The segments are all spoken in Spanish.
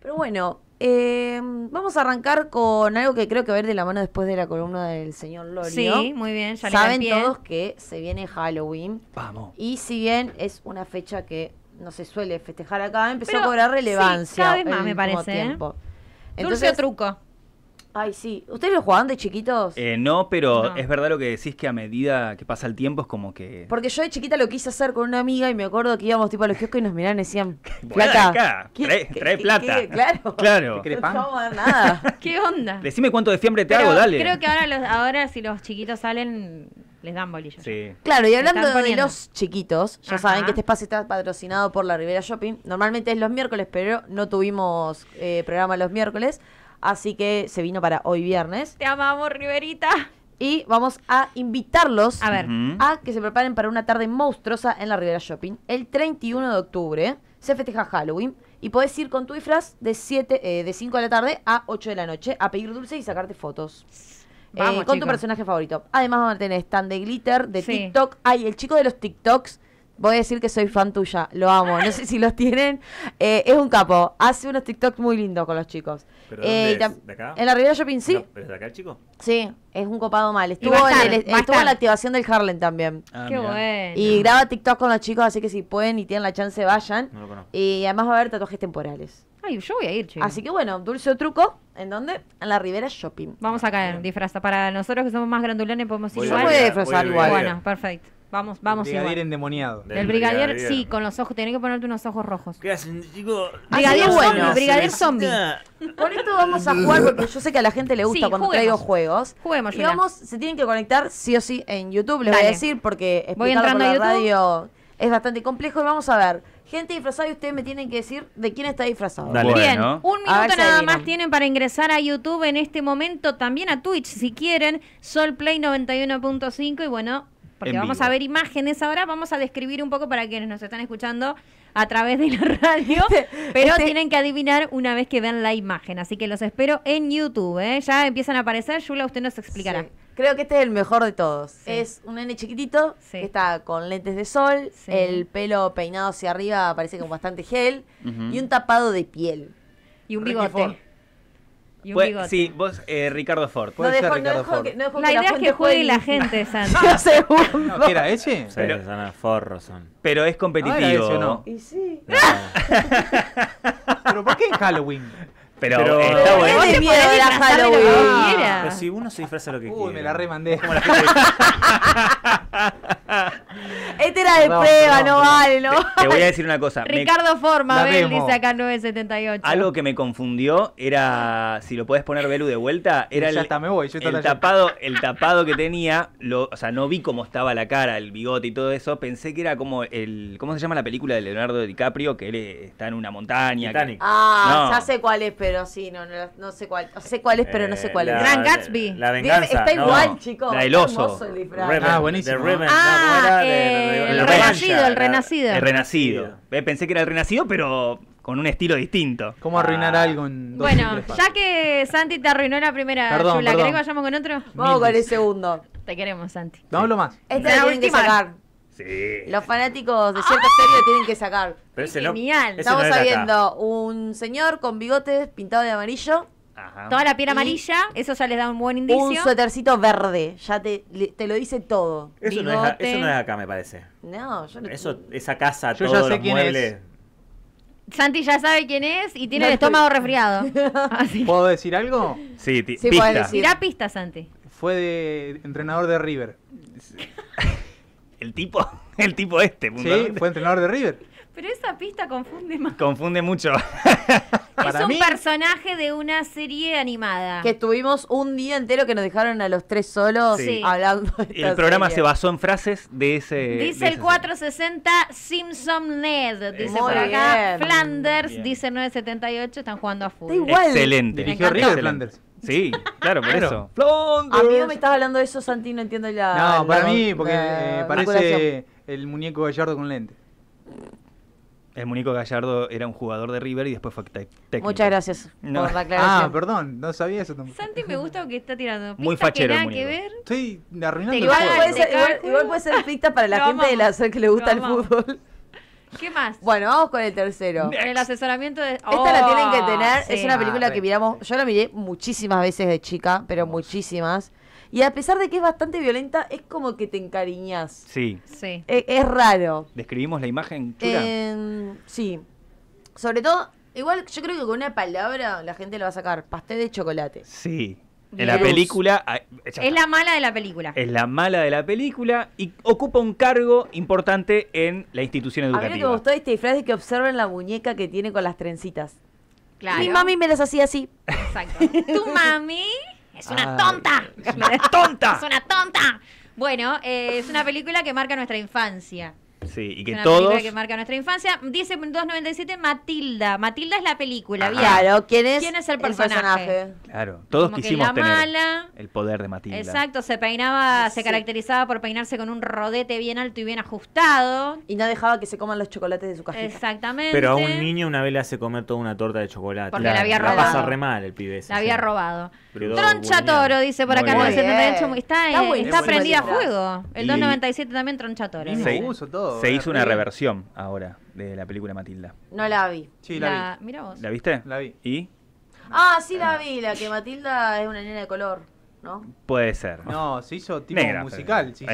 Pero bueno, em, vamos a arrancar con algo que creo que va a ir de la mano después de la columna del señor Lorio. Sí, muy bien, ya Saben todos que se viene Halloween. Vamos. Y si bien es una fecha que no se suele festejar acá, empezó a cobrar relevancia. Sí, cada vez más, me parece. ¿eh? Tiempo. Entonces, truco. Ay, sí. ¿Ustedes lo jugaban de chiquitos? Eh, no, pero es verdad lo que decís que a medida que pasa el tiempo es como que. Porque yo de chiquita lo quise hacer con una amiga y me acuerdo que íbamos tipo a los kioscos y nos miraban y decían: Plata. Trae, plata. claro. claro. no vamos a nada. ¿Qué onda? Decime cuánto de fiambre te hago, dale. Creo que ahora, los, ahora si los chiquitos salen, les dan bolillos. Sí. Claro, y hablando de los chiquitos, ya saben que este espacio está patrocinado por la Rivera Shopping. Normalmente es los miércoles, pero no tuvimos eh, programa los miércoles. Así que se vino para hoy viernes. Te amamos, Riverita. Y vamos a invitarlos a, ver. que se preparen para una tarde monstruosa en la Rivera Shopping. El 31 de octubre se festeja Halloween y podés ir con tu disfraz de eh, de 5 de la tarde a 8 de la noche a pedir dulce y sacarte fotos. Eh, con tu personaje favorito. Además van a tener stand de glitter, de TikTok. Hay el chico de los TikToks voy a decir que soy fan tuya, lo amo, no sé si los tienen, eh, es un capo, hace unos TikTok muy lindos con los chicos. ¿Pero eh, ¿De acá? En la Rivera Shopping, sí. de acá el chico? Sí, es un copado mal, estuvo, en, la activación del Harlem también. Ah, Qué bueno. Y graba TikTok con los chicos, así que si pueden y tienen la chance, vayan. Y además va a haber tatuajes temporales. Ay, yo voy a ir, chicos. Así que bueno, dulce truco, ¿en dónde? En la Rivera Shopping. Vamos a caer, disfraza. Para nosotros que somos más grandulones podemos ir igual. Yo voy a disfrazar igual. Bueno, perfecto. Vamos, vamos. El brigadier endemoniado. Del el brigadier, sí, con los ojos. Tienes que ponerte unos ojos rojos. ¿Qué hacen, chicos? Brigadier zombie, bueno, brigadier zombie. Con esto vamos a jugar porque yo sé que a la gente le gusta cuando traigo juegos. Juguemos, Y vamos, se tienen que conectar sí o sí en YouTube, les voy a decir, porque voy entrando la radio es bastante complejo y vamos a ver. Gente disfrazada y ustedes me tienen que decir de quién está disfrazado. Dale. Bien, un minuto nada más tienen para ingresar a YouTube en este momento, también a Twitch si quieren, Solplay 91.5 y bueno, porque vamos a ver imágenes ahora, vamos a describir un poco para quienes nos están escuchando a través de la radio, este, pero este tienen que adivinar una vez que vean la imagen, así que los espero en YouTube, ¿eh? ya empiezan a aparecer, Yula, usted nos explicará. Creo que este es el mejor de todos. Es un nene chiquitito está con lentes de sol, el pelo peinado hacia arriba, parece con bastante gel, y un tapado de piel. Y un bigote. Sí, vos, eh, Ricardo Ford. No ser Ricardo Ford? la idea es que juegue la gente, Sandra. segundo. ¿No era ese? Pero, son forros son. Pero es competitivo. Ah, ese, no. Y sí. ¿Pero por qué Halloween? Pero, está eh, bueno. No te miedo de la Halloween. Ah. Pero si uno se disfraza lo que Uy, Uy, me la remandé. Como la este era de prueba, no vale, ¿no? Te, voy a decir una cosa. Ricardo Forma, Bel, dice acá 978. Algo que me confundió era, si lo puedes poner Belu de vuelta, era el, tapado, el tapado que tenía, o sea, no vi cómo estaba la cara, el bigote y todo eso, pensé que era como el, ¿cómo se llama la película de Leonardo DiCaprio? Que él eh, está en una montaña. ah, ya sé cuál es, pero sí, no, no, sé cuál, sé cuál es, pero no sé eh, cuál es. Gran Gatsby. La venganza. Está igual, chicos. La oso. ah, buenísimo. Ah, eh, el, renacido, el renacido. El renacido. pensé que era el renacido, pero con un estilo distinto. ¿Cómo ah. arruinar algo en dos Bueno, ya que Santi te arruinó la primera, perdón, ¿querés que vayamos con otro? Vamos con el segundo. Te queremos, Santi. lo más. Este la tienen que sacar. Sí. Los fanáticos de cierta ¡Ah! serie tienen que sacar. Genial. Estamos viendo un señor con bigotes pintado de amarillo Toda la piel amarilla, eso ya les da un buen indicio. Un suétercito verde, ya te, lo dice todo. Eso no, es, acá, me parece. No, yo Eso, esa casa, yo todos ya los muebles. Santi ya sabe quién es y tiene el estómago resfriado. ¿Puedo decir algo? Sí, sí pista. Decir. pista, Santi. Fue de entrenador de River. ¿El tipo? El tipo este. ¿Sí? ¿Fue entrenador de River? Pero esa pista confunde más. Confunde mucho. es un personaje de una serie animada. Que estuvimos un día entero que nos dejaron a los tres solos hablando. De el programa se basó en frases de ese. Dice el 460 Simpson Ned. Dice por acá Flanders. Dice 978. Están jugando a fútbol. Igual. Excelente. Dirigió River Flanders. Sí, claro, por eso. Flanders. Amigo, me estás hablando de eso, Santi. No entiendo la. No, para mí, porque eh, parece el muñeco gallardo con lente el Múnico Gallardo era un jugador de River y después fue técnico. Muchas gracias por la ah, aclaración. Ah, perdón, no sabía eso tampoco. Santi me gusta que está tirando Muy fachero que nada que ver. Sí, arruinando el igual, puede ser, igual, puede ser pista para la gente de la SER que le gusta el fútbol. ¿Qué más? Bueno, vamos con el tercero. En El asesoramiento de... Esta la tienen que oh, tener. es una película que miramos... Yo la miré muchísimas veces de chica, pero muchísimas. Y a pesar de que es bastante violenta, es como que te encariñas. Sí. sí. E, es, raro. ¿Describimos la imagen chula? Em, sí. Sobre todo, igual yo creo que con una palabra la gente lo va a sacar. Pastel de chocolate. Sí. En la película. Ah, eh, es la mala de la película. Es la mala de la película y ocupa un cargo importante en la institución educativa. A mí que me gustó este disfraz es que observen la muñeca que tiene con las trencitas. Claro. Mi mami me las hacía así. Exacto. ¿Tu mami? ¡Es una tonta! ¡Es una tonta! ¡Es una tonta! Bueno, eh, es una película que marca nuestra infancia. Sí, y que una Película que marca nuestra infancia. Dice 297 Matilda. Matilda es la película. Ah. Bien. Claro, ¿quién es, el, personaje? Claro, todos quisimos el poder de Matilda. Exacto, se peinaba, se caracterizaba por peinarse con un rodete bien alto y bien ajustado. Y no dejaba que se coman los chocolates de su cajita. Exactamente. Pero a un niño una vez le hace comer toda una torta de chocolate. Porque la había robado. La pasa el la había robado. Tronchatoro, dice por acá, Está, eh, prendida a fuego. El 297 también, tronchatoro. Se uso todo. Se hizo una reversión ahora de la película Matilda. No la vi. Sí, la, vi. vos. ¿La viste? La vi. ¿Y? Ah, sí la ah. vi, la que Matilda es una nena de color. ¿No? Puede ser. No, se hizo tipo musical. sí,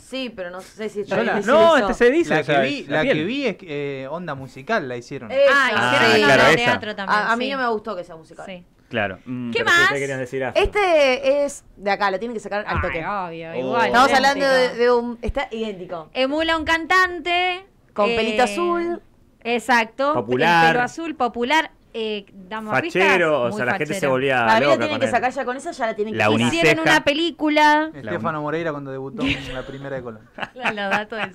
Sí, pero no sé si yo No, este se dice. La que vi, la, que vi es eh, onda musical, la hicieron. Ah, ah claro, teatro también. A, mí no me gustó que sea musical. Sí. Claro. Mm, ¿Qué más? este es de acá, lo tienen que sacar al toque. obvio, oh. igual. Estamos hablando de, de, un. Está idéntico. Emula un cantante. Con eh, pelito azul. Exacto. Popular. Pelo azul, popular. Eh, damos fachero, o sea, la gente se volvía a. mí la tienen que él. sacar ya con esa, ya la tienen la que sacar. Hicieron una película. Estefano Moreira cuando debutó en la primera de Colón. Los datos del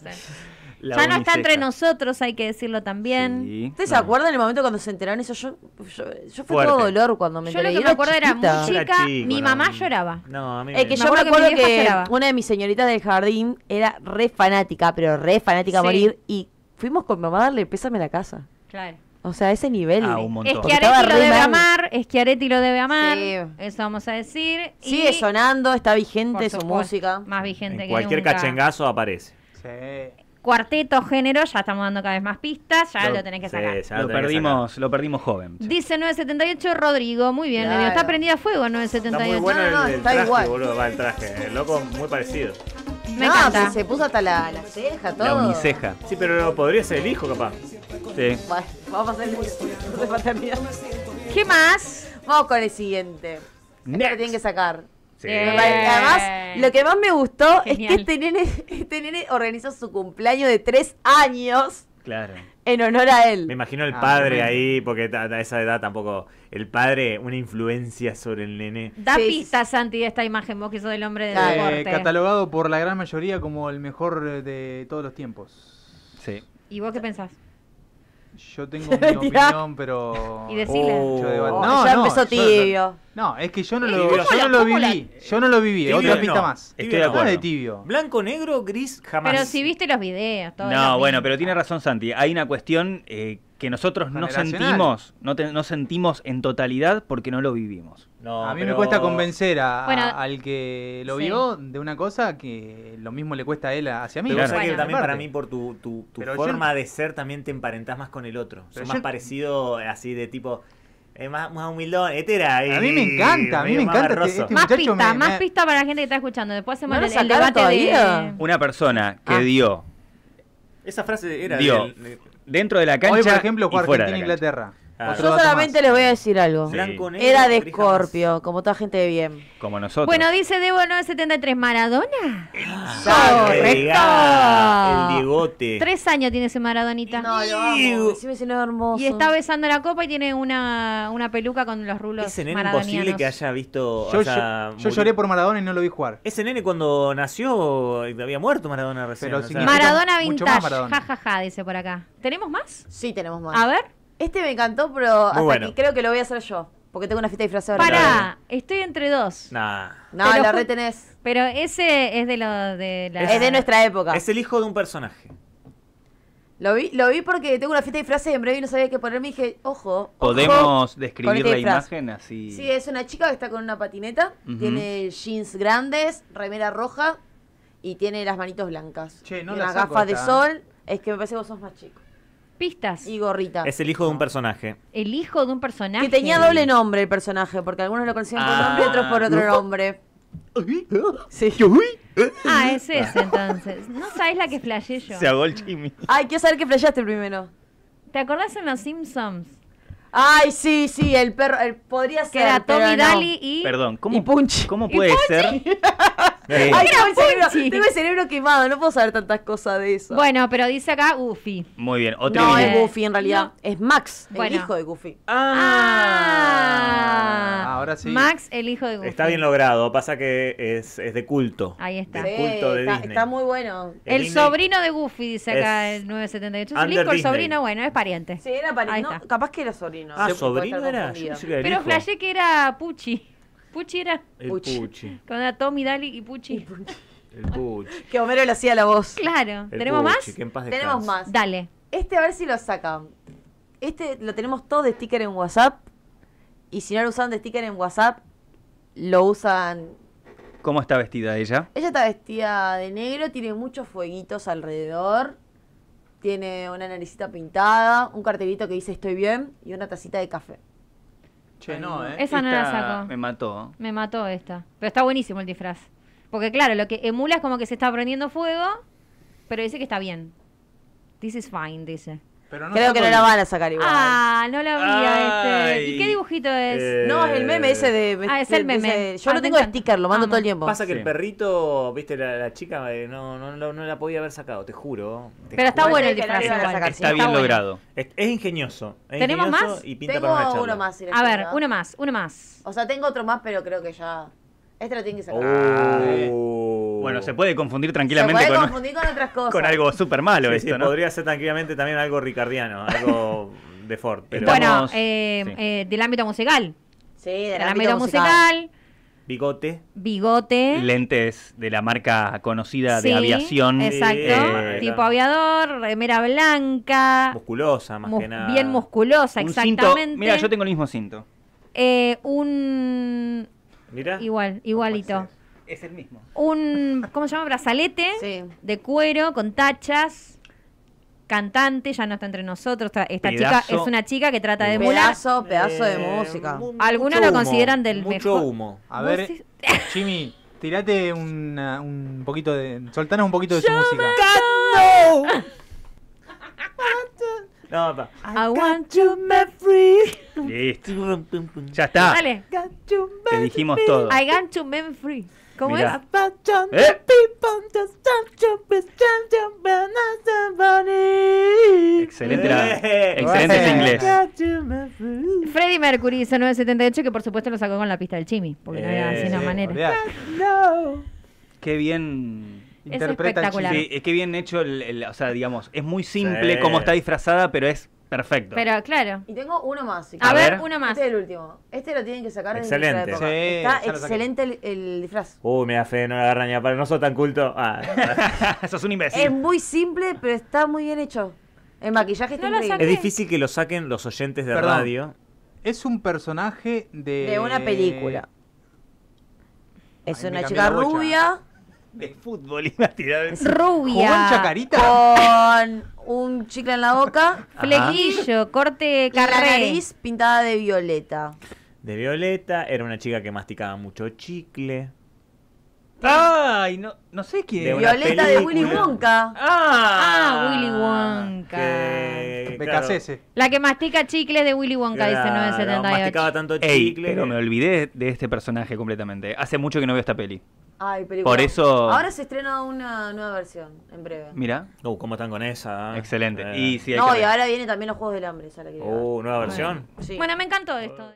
ya no está entre nosotros, hay que decirlo también. ¿Ustedes se acuerdan el momento cuando se enteraron eso? Yo, fue todo dolor cuando me enteré. Yo lo que me acuerdo era muy chica, mi mamá lloraba. No, a mí me... que yo me acuerdo que, una de mis señoritas del jardín era re fanática, pero re fanática a morir, y fuimos con mamá a darle pésame a la casa. Claro. O sea, ese nivel. Ah, un montón. lo debe amar, Eschiaretti lo debe amar, eso vamos a decir. Sigue sonando, está vigente su música. Más vigente que cualquier cachengazo aparece. Sí. Cuarteto género, ya estamos dando cada vez más pistas, ya lo, tenés que sacar. Lo, perdimos, joven. Dice 978 Rodrigo, muy bien, está prendida a fuego 978. Está no, no, el, está igual. boludo, va el traje, loco muy parecido. Me no, encanta. Se, puso hasta la, ceja, todo. La uniceja. Sí, pero podría ser el hijo, capaz. Sí. vamos a hacer ¿Qué más? Vamos con el siguiente. Este lo tienen que sacar. Eh, además, lo que más me gustó es que este, este nene, organizó su cumpleaños de tres años. Claro. En honor a él. Me imagino el ah, padre ahí, porque a esa edad tampoco. El padre, una influencia sobre el nene. Da pistas, Santi, de esta imagen, vos que sos el hombre del la deporte. Eh, catalogado por la gran mayoría como el mejor eh, de todos los tiempos. Sí. ¿Y vos qué pensás? Yo tengo mi opinión, pero. Y decirle. Oh. no, ya empezó tibio. No, es que yo no lo, yo no lo viví. Yo no lo viví. Otra pista más. Estoy de acuerdo. tibio. Blanco, negro, gris, jamás. Pero si viste los videos, todo. No, bueno, pero tiene razón Santi. Hay una cuestión eh, que nosotros no sentimos, no, sentimos en totalidad porque no lo vivimos. a mí me cuesta convencer a, al que lo vio de una cosa que lo mismo le cuesta a él hacia mí. Pero también para mí por tu, tu, forma de ser también te emparentás más con el otro. es más parecido así de tipo... Es eh, más, más, humildón, este a mí eh, me eh, encanta, a mí me encanta. Este- este más pista, más pista para la gente que está escuchando. Después hacemos el, debate de. Una persona que ah. dio esa frase era Digo, dentro de la cancha. Hoy, por ejemplo, juega Argentina-Inglaterra. E Ah, yo solamente les voy a decir algo. Era de Escorpio, como toda gente de bien. Como nosotros. Bueno, dice Debo 973, Maradona. ah, Correcto. El bigote. Tres años tiene ese Maradonita. No, lo Y está besando la copa y tiene una, una peluca con los rulos Ese nene imposible que haya visto... Yo, yo, lloré por Maradona y no lo vi jugar. Ese nene cuando nació había muerto Maradona recién. Maradona Vintage. Jajaja, dice por acá. ¿Tenemos más? Sí, tenemos más. A ver. Este me encantó, pero hasta creo que lo voy a hacer yo. Porque tengo una fiesta disfrazada. Pará, estoy entre dos. No, la retenés. Pero ese es de lo de la... Es, de nuestra época. Es el hijo de un personaje. Lo vi, lo vi porque tengo una fiesta de disfraces y en breve no sabía qué ponerme y dije, ojo. Podemos este describir la imagen así. Sí, es una chica que está con una patineta, tiene jeans grandes, remera roja y tiene las manitos blancas. Che, no y las gafas de sol. Es que me parece que vos sos más chico pistas. Y gorrita. Es el hijo de un personaje. El hijo de un personaje. Que tenía doble nombre el personaje, porque algunos lo conocían por nombre y otros por otro ah. nombre. Sí. Ah, es ese entonces. No sabes la que flashé yo. Se ahogó el Ay, quiero saber qué flasheaste primero. ¿Te acordás en los Simpsons? Ay, sí, sí, el perro, podría ser. Que era Tommy Daly y. Perdón, ¿Y Punch? ¿cómo puede ser? Ay, tengo el, cerebro, quemado, no puedo saber tantas cosas de eso. Bueno, pero dice acá Goofy. Muy bien. Otro no es Goofy en realidad, es Max, el hijo de Goofy. Ah. ah, ahora sí. Max, el hijo de Goofy. Está bien logrado, pasa que es, es de culto. Ahí está. De culto está, muy bueno. El, sobrino de Goofy, dice acá el 978. el hijo, el sobrino, bueno, es pariente. Sí, era pariente. capaz que era sobrino. Ah, sobrino era. pero flashé que era Pucci. Puchi era. El Puchi. Con Tommy, Dali y Puchi. El Puchi. Que Homero le hacía la voz. Claro. ¿Tenemos más? tenemos más. Dale. Este a ver si lo sacan. Este lo tenemos todo de sticker en WhatsApp. Y si no lo usan de sticker en WhatsApp, lo usan. ¿Cómo está vestida ella? Ella está vestida de negro, tiene muchos fueguitos alrededor. Tiene una naricita pintada, un cartelito que dice estoy bien y una tacita de café. ¿eh? Esa no la Me mató. Me mató esta. Pero está buenísimo el disfraz. Porque claro, lo que emula es como que se está prendiendo fuego, pero dice que está bien. This is fine, dice. Creo que no la van a sacar igual. Ah, no la vi este. ¿Y qué dibujito es? Eh, no, es el meme ese de. Ah, es el meme. yo ah, lo tengo de sticker, lo mando todo el tiempo. Pasa que el perrito, viste, la, chica eh, no, no, no, la podía haber sacado, te juro. Pero está bueno el disfraz. Está, está, bien logrado. Es, ingenioso. ¿Tenemos más? Y pinta tengo para una uno más. a ver, uno más, uno más. O sea, tengo otro más, pero creo que ya. Este lo tienen que sacar. Uh. Bueno, uh. se puede confundir tranquilamente con, algo súper malo esto, Podría ser tranquilamente también algo ricardiano, algo de Ford. bueno, eh, eh, del ámbito musical. Sí, del, ámbito, musical. Bigote. Bigote. Lentes de la marca conocida de aviación. Exacto. Eh, tipo aviador, remera blanca. Musculosa, más que nada. Bien musculosa, un exactamente. Mira, yo tengo el mismo cinto. un. Mira. Igual, igualito. Es el mismo. Un, ¿cómo se llama? Brazalete sí. de cuero con tachas. Cantante, ya no está entre nosotros. esta chica es una chica que trata de emular. Pedazo, pedazo de eh, música. Algunos lo consideran del mejor. Mucho humo. A ver, Jimmy, tirate un poquito de. Soltanos un poquito de su música. No. No, papá. I, want to be free. Ya está. Dale. Te dijimos todo. I want to be free. ¿Cómo es? ¿Eh? Excelente, eh, excelente este inglés. Freddy Mercury 978 que por supuesto lo sacó con la pista del Chimi, porque no había así una eh, manera. Qué bien interpreta es espectacular. El bien hecho, el, o sea, digamos, es muy simple como está disfrazada, pero es Perfecto. Pero claro. Y tengo uno más. a ver, uno más. Este es el último. Este lo tienen que sacar en la época. Está excelente el, disfraz. Uy, me da fe, no la agarra ni a No soy tan culto. Ah, es un imbécil. Es muy simple, pero está muy bien hecho. El maquillaje está increíble. Es difícil que lo saquen los oyentes de radio. Es un personaje de... De una película. Es una chica rubia de fútbol y una tirada el Rubia. Chacarita? Con un chicle en la boca. Flequillo, corte carré. nariz pintada de violeta. De violeta. Era una chica que masticaba mucho chicle. Ay, no, no sé quién. De Violeta de Willy Wonka. Ah, ah Willy Wonka. Que, claro. La que mastica chicles de Willy Wonka, dice 978. Masticaba tanto chicle. pero me olvidé de este personaje completamente. Hace mucho que no veo esta peli. Ay, película. Por eso. Ahora se estrena una nueva versión, en breve. Mira. Uh, ¿cómo están con esa? Excelente. Eh. Y no, y ahora viene también los Juegos del Hambre. uh, nueva versión. bueno, me encantó esto.